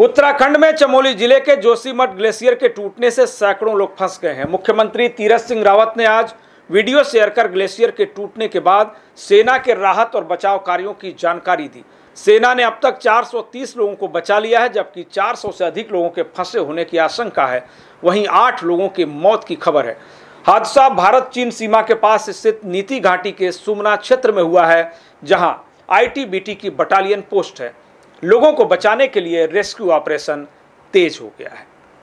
उत्तराखंड में चमोली जिले के जोशीमठ ग्लेशियर के टूटने से सैकड़ों लोग फंस गए हैं मुख्यमंत्री तीरथ सिंह रावत ने आज वीडियो शेयर कर ग्लेशियर के टूटने के बाद सेना के राहत और बचाव कार्यों की जानकारी दी सेना ने अब तक 430 लोगों को बचा लिया है जबकि 400 से अधिक लोगों के फंसे होने की आशंका है वहीं आठ लोगों की मौत की खबर है हादसा भारत चीन सीमा के पास स्थित नीति घाटी के सुमना क्षेत्र में हुआ है जहाँ आई की बटालियन पोस्ट है लोगों को बचाने के लिए रेस्क्यू ऑपरेशन तेज हो गया है